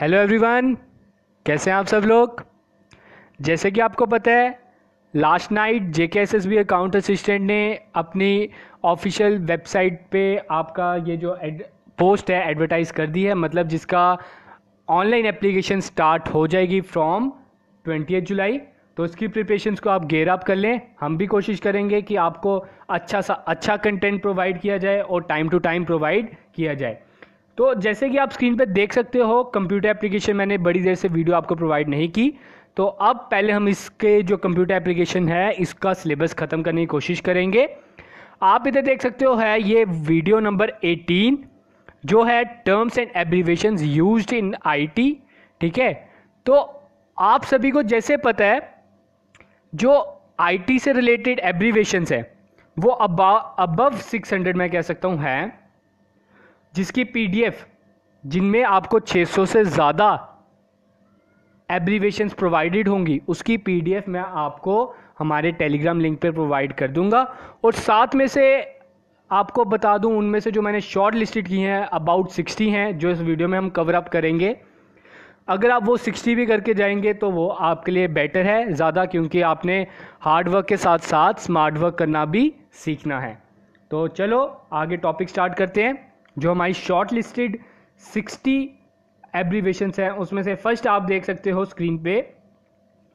hello everyone कैसे हैं आप सब लोग जैसे कि आपको पता है last night J K S S B account assistant ने अपनी ऑफिशियल वेबसाइट पे आपका ये जो एड, पोस्ट है एडवर्टाइज़ कर दी है मतलब जिसका ऑनलाइन एप्लीकेशन स्टार्ट हो जाएगी फ्रॉम ट्वेंटी जुलाई तो उसकी प्रिपरेशन को आप गेयर अप कर लें हम भी कोशिश करेंगे कि आपको अच्छा सा अच्छा कंटेंट प्रोवाइड किया जाए और टाइम टू टाइम प्रोवाइड किया जाए तो जैसे कि आप स्क्रीन पर देख सकते हो कंप्यूटर एप्लीकेशन मैंने बड़ी देर से वीडियो आपको प्रोवाइड नहीं की तो अब पहले हम इसके जो कंप्यूटर एप्लीकेशन है इसका सिलेबस ख़त्म करने की कोशिश करेंगे आप इधर देख सकते हो है ये वीडियो नंबर 18 जो है terms and abbreviation use in IT ठीक है तो आप सभी को जैसे पता है जो आईटी से रिलेटेड एब्रीवेशन है वो अब अबव सिक्स हंड्रेड मैं कह सकता हूँ है जिसकी पीडीएफ जिनमें आपको 600 से ज़्यादा एब्रीवेशन प्रोवाइडेड होंगी उसकी पीडीएफ मैं आपको हमारे टेलीग्राम लिंक पर प्रोवाइड कर दूंगा और साथ में से आपको बता दूं उनमें से जो मैंने शॉर्ट लिस्टेड की हैं अबाउट 60 हैं जो इस वीडियो में हम कवर अप करेंगे अगर आप वो 60 भी करके जाएंगे तो वो आपके लिए बेटर है ज़्यादा क्योंकि आपने हार्ड वर्क के साथ साथ स्मार्ट वर्क करना भी सीखना है तो चलो आगे टॉपिक स्टार्ट करते हैं जो हमारी शॉर्ट लिस्टेड सिक्सटी एब्रीवेशन हैं उसमें से फर्स्ट आप देख सकते हो स्क्रीन पे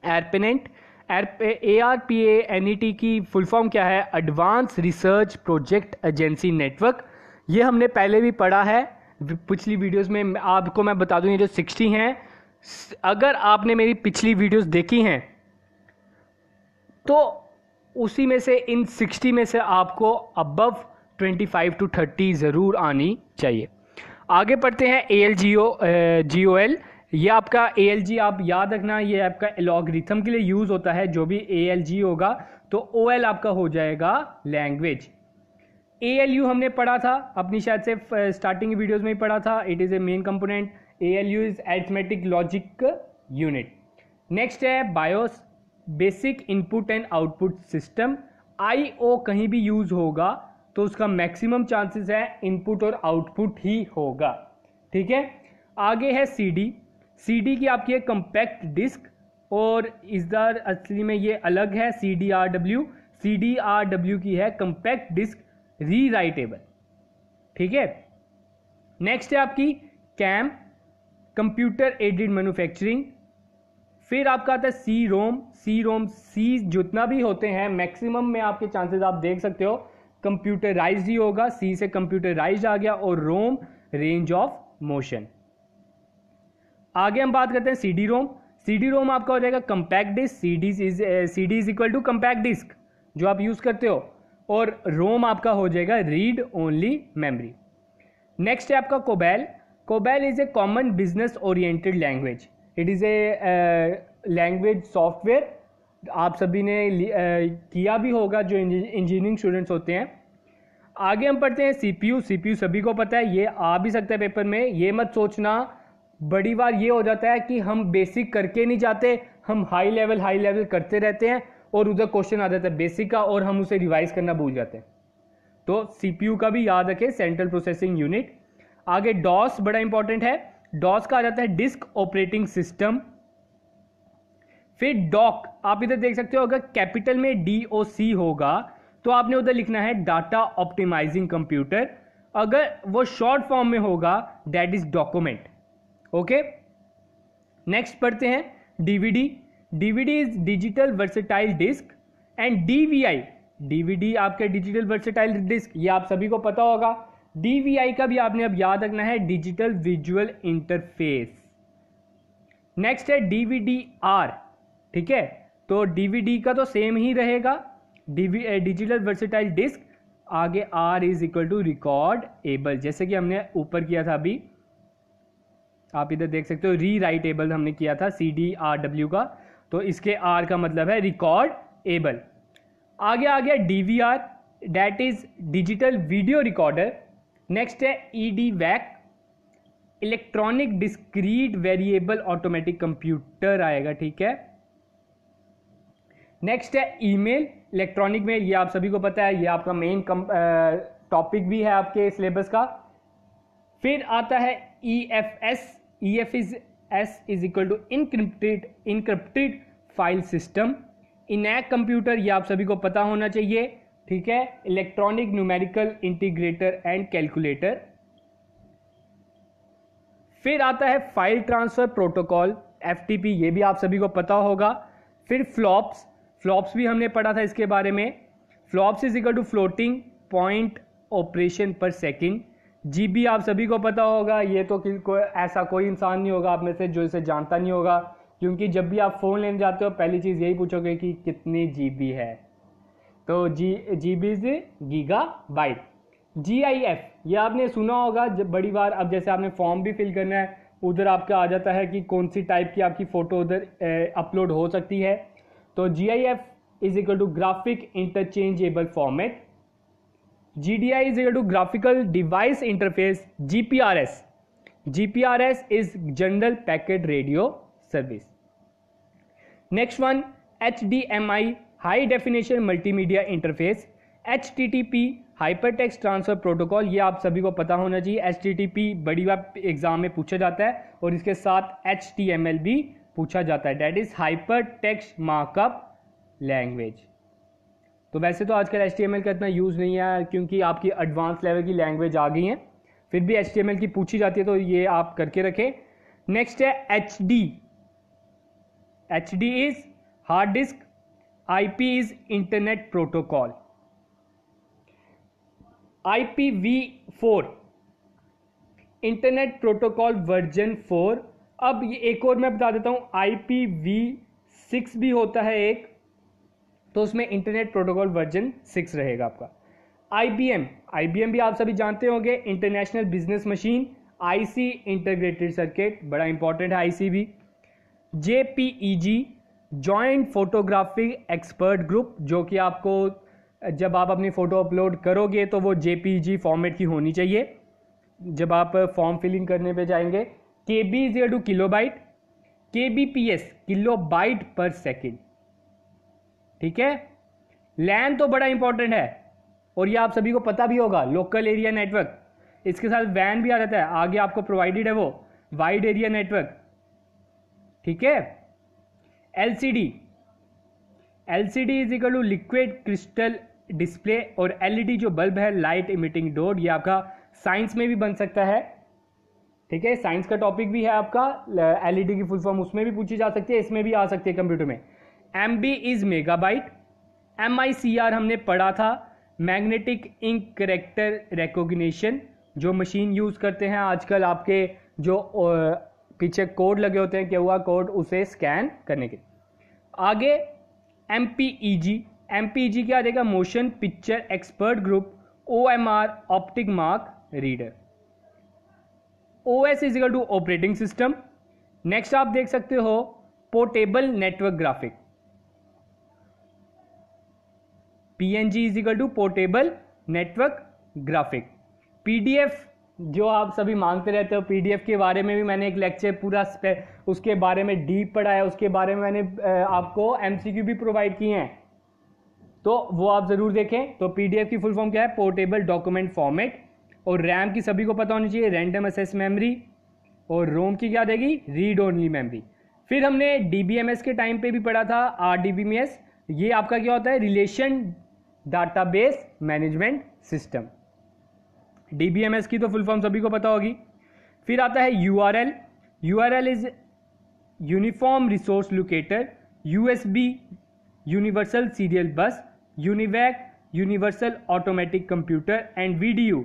ARPANET A R P N E T की फुल फॉर्म क्या है advance research project agency network ये हमने पहले भी पढ़ा है पिछली वीडियोस में आपको मैं बता दूं ये जो सिक्सटी हैं अगर आपने मेरी पिछली वीडियोस देखी हैं तो उसी में से इन सिक्सटी में से आपको above twenty five to thirty ज़रूर आनी चाहिए आगे पढ़ते हैं A L G O ji O L ये आपका ए एल जी आप याद रखना ये आपका एलॉग्रिथम के लिए यूज़ होता है जो भी ए एल जी होगा तो ओ एल आपका हो जाएगा लैंग्वेज ए एल यू हमने पढ़ा था अपनी शायद से स्टार्टिंग वीडियोज़ में ही पढ़ा था it is a main component A L U is arithmetic logic unit next है BIOS basic input and output system I O कहीं भी यूज़ होगा तो उसका मैक्सिमम चांसेस है इनपुट और आउटपुट ही होगा ठीक है आगे है सीडी सीडी की आपकी है कंपैक्ट डिस्क और इस दर असली में ये अलग है C D R W C D R W की है कंपैक्ट डिस्क रीराइटेबल ठीक है नेक्स्ट है आपकी कैम कंप्यूटर एडेड मैन्युफैक्चरिंग फिर आपका आता है सी रोम सी रोम सी जितना भी होते हैं मैक्सिमम में आपके चांसेस आप देख सकते हो कंप्यूटराइज ही होगा सी से कंप्यूटराइज आ गया और रोम रेंज ऑफ मोशन आगे हम बात करते हैं सी डी रोम सी डी रोम आपका हो जाएगा compact disc C D is C D is equal to compact disc जो आप यूज़ करते हो और रोम आपका हो जाएगा रीड ओनली मेमोरी नेक्स्ट है आपका COBOL COBOL is a common business oriented language it is a language software आप सभी ने किया भी होगा जो इंजीनियरिंग स्टूडेंट्स होते हैं आगे हम पढ़ते हैं सीपीयू सीपीयू सभी को पता है ये आ भी सकता है पेपर में ये मत सोचना बड़ी बार ये हो जाता है कि हम बेसिक करके नहीं जाते हम हाई लेवल हाई लेवल करते रहते हैं और उधर क्वेश्चन आ जाता है बेसिक का और हम उसे रिवाइज करना भूल जाते हैं तो सीपीयू का भी याद रखें सेंट्रल प्रोसेसिंग यूनिट आगे डॉस बड़ा इंपॉर्टेंट है डॉस का आ जाता है डिस्क ऑपरेटिंग सिस्टम फिर डॉक आप इधर देख सकते हो अगर कैपिटल में डी ओ सी होगा तो आपने उधर लिखना है डाटा ऑप्टिमाइजिंग कंप्यूटर अगर वो शॉर्ट फॉर्म में होगा that is document okay next पढ़ते हैं DVD DVD is digital versatile disc and DVI DVD आपके डिजिटल वर्सेटाइल डिस्क ये आप सभी को पता होगा डीवीआई का भी आपने अब याद रखना है डिजिटल विजुअल इंटरफेस नेक्स्ट है डीवीडी आर ठीक है तो डीवीडी का तो सेम ही रहेगा डिजिटल वर्सिटाइल डिस्क आगे R is equal to recordable जैसे कि हमने ऊपर किया था अभी आप इधर देख सकते हो री राइट एबल हमने किया था सी डी आर डब्ल्यू का तो इसके आर का मतलब है रिकॉर्ड एबल आगे आ गया D V R that is digital video recorder next है E D VAC electronic discrete variable automatic computer आएगा ठीक है नेक्स्ट है ईमेल इलेक्ट्रॉनिक मेल ये आप सभी को पता है ये आपका मेन टॉपिक भी है आपके सिलेबस का फिर आता है E F S E F is S is equal to encrypted encrypted file system ENIAC computer ये आप सभी को पता होना चाहिए ठीक है electronic numerical integrator and calculator फिर आता है फाइल ट्रांसफर प्रोटोकॉल एफ ये भी आप सभी को पता होगा फिर फ्लॉप्स फ्लॉप्स भी हमने पढ़ा था इसके बारे में flops is equal to floating point operation per second G B आप सभी को पता होगा ये तो को, ऐसा कोई इंसान नहीं होगा आप में से जो इसे जानता नहीं होगा क्योंकि जब भी आप फ़ोन लेने जाते हो पहली चीज़ यही पूछोगे कि कितनी जी बी है तो G G B is gigabyte G I F ये आपने सुना होगा जब बड़ी बार अब जैसे आपने फॉर्म भी फिल करना है उधर आपका आ जाता है कि कौन सी टाइप की आपकी फ़ोटो उधर अपलोड हो सकती है तो G I F is equal to graphic interchangeable format G D I is equal to graphical device interface G P R S G P R S is general packet radio service next one H D M I high definition multimedia interface H T T P hypertext transfer protocol ये आप सभी को पता होना चाहिए H T T P बड़ी बार exam में पूछा जाता है और इसके साथ एच टी एम एल भी पूछा जाता है that is hypertext markup language तो वैसे तो आजकल एच का इतना यूज़ नहीं है क्योंकि आपकी एडवांस लेवल की लैंग्वेज आ गई है फिर भी एच की पूछी जाती है तो ये आप करके रखें नेक्स्ट है H D H D is hard disk I P is internet protocol I P V four internet protocol version four अब ये एक और मैं बता देता हूँ आई पी वी सिक्स भी होता है एक तो उसमें इंटरनेट प्रोटोकॉल वर्जन सिक्स रहेगा आपका I B M I B M भी आप सभी जानते होंगे international business machine I C integrated circuit बड़ा इंपॉर्टेंट है आई सी भी J P E G joint photography expert group जो कि आपको जब आप अपनी फ़ोटो अपलोड करोगे तो वो जे पी जी फॉर्मेट की होनी चाहिए जब आप फॉर्म फिलिंग करने पे जाएंगे K B is two kilobyte K B P S kilobyte per second ठीक है लैन तो बड़ा इंपॉर्टेंट है और ये आप सभी को पता भी होगा लोकल एरिया नेटवर्क इसके साथ वैन भी आ जाता है आगे आपको प्रोवाइडेड है वो वाइड एरिया नेटवर्क ठीक है L C D L C D is equal to liquid crystal display और एलईडी e जो बल्ब है लाइट इमिटिंग डोड ये आपका साइंस में भी बन सकता है ठीक है साइंस का टॉपिक भी है आपका एलईडी e की फुल फॉर्म उसमें भी पूछी जा सकती है इसमें भी आ सकती है कंप्यूटर में M B is megabyte M I C R हमने पढ़ा था मैग्नेटिक इंक करेक्टर रिकोगशन जो मशीन यूज़ करते हैं आजकल आपके जो पीछे कोड लगे होते हैं क्या हुआ कोड उसे स्कैन करने के आगे M P E G M P E G क्या देगा motion picture expert group O M R optic mark reader O S is equal to operating system next आप देख सकते हो portable network graphic P N G is equal to portable network graphic P D F जो आप सभी मांगते रहते हो पीडीएफ के बारे में भी मैंने एक लेक्चर पूरा उसके बारे में डीप पढ़ा है उसके बारे में मैंने आपको एमसीक्यू भी प्रोवाइड किए हैं तो वो आप ज़रूर देखें तो पीडीएफ की फुल फॉर्म क्या है पोर्टेबल डॉक्यूमेंट फॉर्मेट और रैम की सभी को पता होनी चाहिए रैंडम एसेस मेमोरी और रोम की क्या देगी रीड ओनली मेमोरी फिर हमने डी के टाइम पे भी पढ़ा था आर डी ये आपका क्या होता है relation database management system D की तो फुल फॉर्म सभी को पता होगी फिर आता है U R L U R L is uniform resource locator U S B universal serial bus UNIVAC universal automatic computer and V D U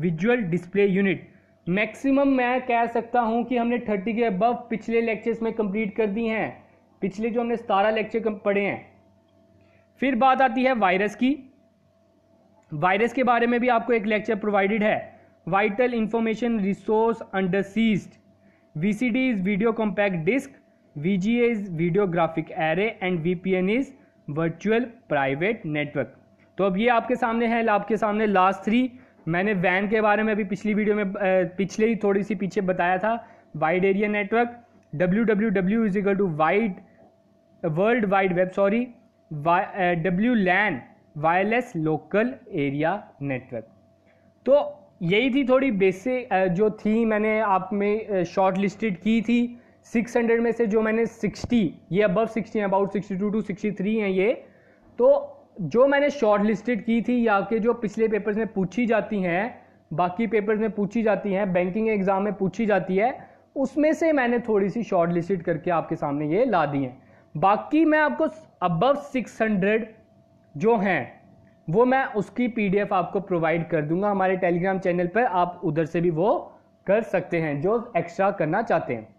visual display unit maximum मैं कह सकता हूँ कि हमने थर्टी के अबव पिछले लेक्चर्स में complete कर दी हैं पिछले जो हमने सतारह लेक्चर पढ़े हैं फिर बात आती है वायरस की वायरस के बारे में भी आपको एक लेक्चर प्रोवाइडेड है vital information resource under seized V C D is video compact disc V G is video graphic array and V P N is virtual private network तो अब ये आपके सामने है आपके सामने लास्ट थ्री मैंने वैन के बारे में अभी पिछली वीडियो में पिछले ही थोड़ी सी पीछे बताया था wide area network W W W is equal to wide world wide web sorry W LAN wireless local area network तो यही थी थोड़ी बेसिक जो थी मैंने आप में शॉर्ट लिस्टेड की थी 600 में से जो मैंने 60 ये अबव 60 हैं अबाउट 62 टू 63 हैं ये तो जो मैंने शॉर्ट लिस्टेड की थी या के जो पिछले पेपर्स में पूछी जाती हैं बाकी पेपर्स में पूछी जाती हैं बैंकिंग एग्जाम में पूछी जाती है उसमें से मैंने थोड़ी सी शॉर्ट लिस्टेड करके आपके सामने ये ला दी हैं बाकी मैं आपको अबव सिक्स हंड्रेड जो हैं वो मैं उसकी पी डी एफ आपको प्रोवाइड कर दूंगा हमारे टेलीग्राम चैनल पर आप उधर से भी वो कर सकते हैं जो एक्स्ट्रा करना चाहते हैं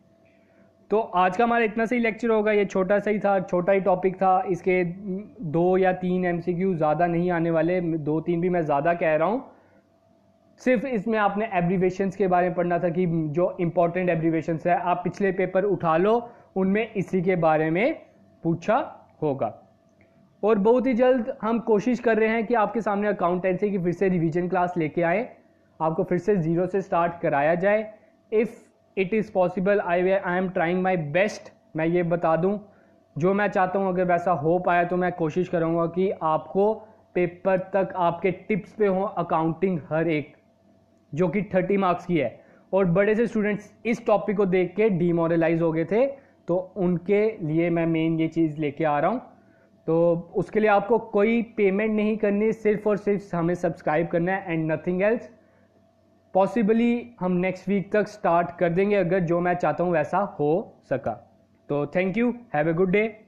तो आज का हमारा इतना सही लेक्चर होगा ये छोटा सा ही था छोटा ही टॉपिक था इसके दो या तीन एम ज़्यादा नहीं आने वाले दो तीन भी मैं ज़्यादा कह रहा हूँ सिर्फ इसमें आपने एब्रीवेशन के बारे में पढ़ना था कि जो इम्पोर्टेंट एब्रीवेशन है आप पिछले पेपर उठा लो उनमें इसी के बारे में पूछा होगा और बहुत ही जल्द हम कोशिश कर रहे हैं कि आपके सामने अकाउंटेंसी की फिर से रिवीजन क्लास लेके आए आपको फिर से ज़ीरो से स्टार्ट कराया जाए if it is possible I I am trying my best मैं ये बता दूँ जो मैं चाहता हूँ अगर वैसा हो पाया तो मैं कोशिश करूँगा कि आपको पेपर तक आपके टिप्स पे हों अकाउंटिंग हर एक जो कि थर्टी मार्क्स की है और बड़े से स्टूडेंट्स इस टॉपिक को देख के डीमोरलाइज हो गए थे तो उनके लिए मैं मेन ये चीज़ लेके आ रहा हूँ तो उसके लिए आपको कोई पेमेंट नहीं करनी सिर्फ और सिर्फ हमें सब्सक्राइब करना है एंड नथिंग एल्स पॉसिबली हम नेक्स्ट वीक तक स्टार्ट कर देंगे अगर जो मैं चाहता हूँ वैसा हो सका तो thank you have a good day